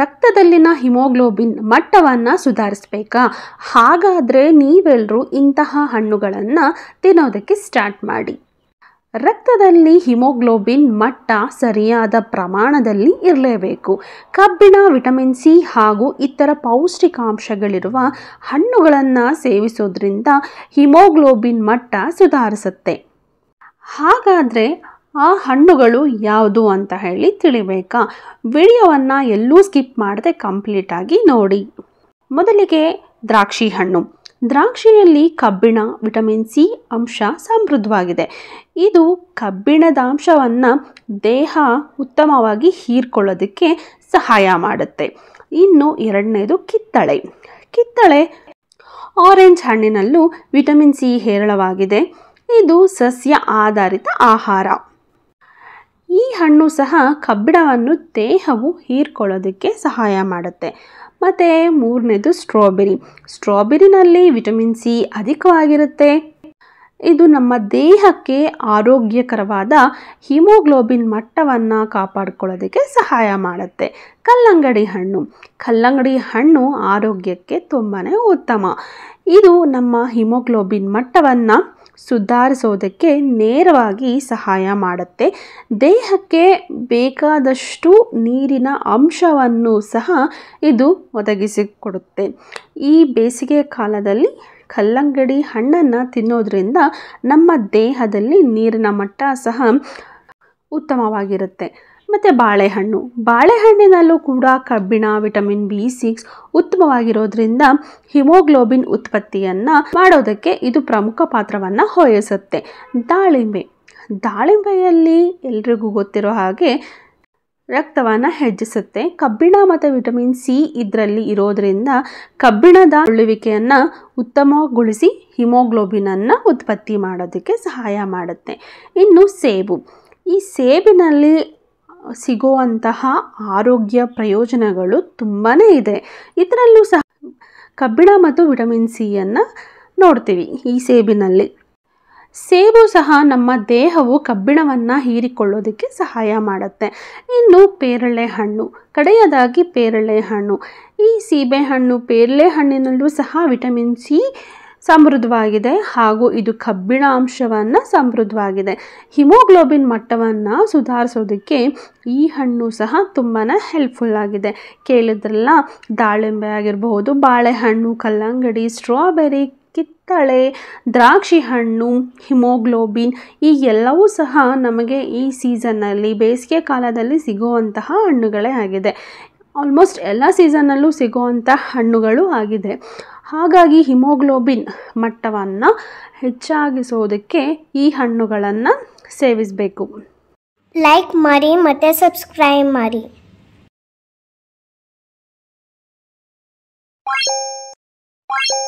ರಕ್ತದಲ್ಲಿನ ಹಿಮೋಗ್ಲೋಬಿನ್ ಮಟ್ಟವನ್ನು ಸುಧಾರಿಸ್ಬೇಕಾ ಹಾಗಾದರೆ ನೀವೆಲ್ಲರೂ ಇಂತಹ ಹಣ್ಣುಗಳನ್ನು ತಿನ್ನೋದಕ್ಕೆ ಸ್ಟಾರ್ಟ್ ಮಾಡಿ ರಕ್ತದಲ್ಲಿ ಹಿಮೋಗ್ಲೋಬಿನ್ ಮಟ್ಟ ಸರಿಯಾದ ಪ್ರಮಾಣದಲ್ಲಿ ಇರಲೇಬೇಕು ಕಬ್ಬಿಣ ವಿಟಮಿನ್ ಸಿ ಹಾಗೂ ಇತರ ಪೌಷ್ಟಿಕಾಂಶಗಳಿರುವ ಹಣ್ಣುಗಳನ್ನು ಸೇವಿಸೋದ್ರಿಂದ ಹಿಮೋಗ್ಲೋಬಿನ್ ಮಟ್ಟ ಸುಧಾರಿಸುತ್ತೆ ಹಾಗಾದರೆ ಆ ಹಣ್ಣುಗಳು ಯಾವುದು ಅಂತ ಹೇಳಿ ತಿಳಿಬೇಕಾ ವಿಡಿಯೋವನ್ನು ಎಲ್ಲೂ ಸ್ಕಿಪ್ ಮಾಡದೆ ಕಂಪ್ಲೀಟಾಗಿ ನೋಡಿ ಮೊದಲಿಗೆ ದ್ರಾಕ್ಷಿ ಹಣ್ಣು ದ್ರಾಕ್ಷಿಯಲ್ಲಿ ಕಬ್ಬಿಣ ವಿಟಮಿನ್ ಸಿ ಅಂಶ ಸಮೃದ್ಧವಾಗಿದೆ ಇದು ಕಬ್ಬಿಣದ ಅಂಶವನ್ನು ದೇಹ ಉತ್ತಮವಾಗಿ ಹೀರ್ಕೊಳ್ಳೋದಕ್ಕೆ ಸಹಾಯ ಮಾಡುತ್ತೆ ಇನ್ನು ಎರಡನೇದು ಕಿತ್ತಳೆ ಕಿತ್ತಳೆ ಆರೆಂಜ್ ಹಣ್ಣಿನಲ್ಲೂ ವಿಟಮಿನ್ ಸಿ ಹೇರಳವಾಗಿದೆ ಇದು ಸಸ್ಯ ಆಧಾರಿತ ಆಹಾರ ಈ ಹಣ್ಣು ಸಹ ಕಬ್ಬಿಣವನ್ನು ದೇಹವು ಹೀರ್ಕೊಳ್ಳೋದಕ್ಕೆ ಸಹಾಯ ಮಾಡುತ್ತೆ ಮತ್ತು ಮೂರನೇದು ಸ್ಟ್ರಾಬೆರಿ ಸ್ಟ್ರಾಬೆರಿನಲ್ಲಿ ವಿಟಮಿನ್ ಸಿ ಅಧಿಕವಾಗಿರುತ್ತೆ ಇದು ನಮ್ಮ ದೇಹಕ್ಕೆ ಆರೋಗ್ಯಕರವಾದ ಹಿಮೋಗ್ಲೋಬಿನ್ ಮಟ್ಟವನ್ನು ಕಾಪಾಡ್ಕೊಳ್ಳೋದಕ್ಕೆ ಸಹಾಯ ಮಾಡುತ್ತೆ ಕಲ್ಲಂಗಡಿ ಹಣ್ಣು ಕಲ್ಲಂಗಡಿ ಹಣ್ಣು ಆರೋಗ್ಯಕ್ಕೆ ತುಂಬಾ ಉತ್ತಮ ಇದು ನಮ್ಮ ಹಿಮೋಗ್ಲೋಬಿನ್ ಮಟ್ಟವನ್ನು ಸುಧಾರಿಸೋದಕ್ಕೆ ನೇರವಾಗಿ ಸಹಾಯ ಮಾಡುತ್ತೆ ದೇಹಕ್ಕೆ ಬೇಕಾದಷ್ಟು ನೀರಿನ ಅಂಶವನ್ನು ಸಹ ಇದು ಒದಗಿಸಿಕೊಡುತ್ತೆ ಈ ಬೇಸಿಗೆ ಕಾಲದಲ್ಲಿ ಕಲ್ಲಂಗಡಿ ಹಣ್ಣನ್ನು ತಿನ್ನೋದ್ರಿಂದ ನಮ್ಮ ದೇಹದಲ್ಲಿ ನೀರಿನ ಮಟ್ಟ ಸಹ ಉತ್ತಮವಾಗಿರುತ್ತೆ ಮತ್ತು ಬಾಳೆಹಣ್ಣು ಬಾಳೆಹಣ್ಣಿನಲ್ಲೂ ಕೂಡ ಕಬ್ಬಿಣ ವಿಟಮಿನ್ ಬಿ ಸಿಕ್ಸ್ ಉತ್ತಮವಾಗಿರೋದ್ರಿಂದ ಹಿಮೋಗ್ಲೋಬಿನ್ ಉತ್ಪತ್ತಿಯನ್ನು ಮಾಡೋದಕ್ಕೆ ಇದು ಪ್ರಮುಖ ಪಾತ್ರವನ್ನು ಹೊಯಿಸುತ್ತೆ ದಾಳಿಂಬೆ ದಾಳಿಂಬೆಯಲ್ಲಿ ಎಲ್ರಿಗೂ ಗೊತ್ತಿರೋ ಹಾಗೆ ರಕ್ತವನ್ನು ಹೆಚ್ಚಿಸುತ್ತೆ ಕಬ್ಬಿಣ ಮತ್ತು ವಿಟಮಿನ್ ಸಿ ಇದರಲ್ಲಿ ಇರೋದರಿಂದ ಕಬ್ಬಿಣದ ಉಳುವಿಕೆಯನ್ನು ಉತ್ತಮಗೊಳಿಸಿ ಹಿಮೋಗ್ಲೋಬಿನನ್ನು ಉತ್ಪತ್ತಿ ಮಾಡೋದಕ್ಕೆ ಸಹಾಯ ಮಾಡುತ್ತೆ ಇನ್ನು ಸೇಬು ಈ ಸೇಬಿನಲ್ಲಿ ಸಿಗುವಂತಹ ಆರೋಗ್ಯ ಪ್ರಯೋಜನಗಳು ತುಂಬಾ ಇದೆ ಇದರಲ್ಲೂ ಸಹ ಕಬ್ಬಿಣ ಮತ್ತು ವಿಟಮಿನ್ ಸಿಯನ್ನು ನೋಡ್ತೀವಿ ಈ ಸೇಬಿನಲ್ಲಿ ಸೇಬು ಸಹ ನಮ್ಮ ದೇಹವು ಕಬ್ಬಿಣವನ್ನು ಹೀರಿಕೊಳ್ಳೋದಕ್ಕೆ ಸಹಾಯ ಮಾಡುತ್ತೆ ಇನ್ನು ಪೇರಳೆ ಹಣ್ಣು ಕಡೆಯದಾಗಿ ಪೇರಳೆ ಹಣ್ಣು ಈ ಹಣ್ಣು ಪೇರಳೆ ಹಣ್ಣಿನಲ್ಲೂ ಸಹ ವಿಟಮಿನ್ ಸಿ ಸಮೃದ್ಧವಾಗಿದೆ ಹಾಗೂ ಇದು ಕಬ್ಬಿಣ ಅಂಶವನ್ನು ಸಮೃದ್ಧವಾಗಿದೆ ಹಿಮೋಗ್ಲೋಬಿನ್ ಮಟ್ಟವನ್ನು ಸುಧಾರಿಸೋದಕ್ಕೆ ಈ ಹಣ್ಣು ಸಹ ತುಂಬಾ ಹೆಲ್ಪ್ಫುಲ್ ಆಗಿದೆ ಕೇಳಿದ್ರಲ್ಲ ದಾಳಿಂಬೆ ಆಗಿರಬಹುದು ಬಾಳೆಹಣ್ಣು ಕಲ್ಲಂಗಡಿ ಸ್ಟ್ರಾಬೆರಿ ಕಿತ್ತಳೆ ದ್ರಾಕ್ಷಿ ಹಣ್ಣು ಹಿಮೋಗ್ಲೋಬಿನ್ ಈ ಎಲ್ಲವೂ ಸಹ ನಮಗೆ ಈ ಸೀಸನ್ನಲ್ಲಿ ಬೇಸಿಗೆ ಕಾಲದಲ್ಲಿ ಸಿಗುವಂತಹ ಹಣ್ಣುಗಳೇ ಆಗಿದೆ ಆಲ್ಮೋಸ್ಟ್ ಎಲ್ಲ ಸೀಸನ್ನಲ್ಲೂ ಸಿಗುವಂಥ ಹಣ್ಣುಗಳು ಆಗಿದೆ ಹಾಗಾಗಿ ಹಿಮೋಗ್ಲೋಬಿನ್ ಮಟ್ಟವನ್ನು ಹೆಚ್ಚಾಗಿಸೋದಕ್ಕೆ ಈ ಹಣ್ಣುಗಳನ್ನು ಸೇವಿಸಬೇಕು ಲೈಕ್ ಮಾಡಿ ಮತ್ತು ಸಬ್ಸ್ಕ್ರೈಬ್ ಮಾಡಿ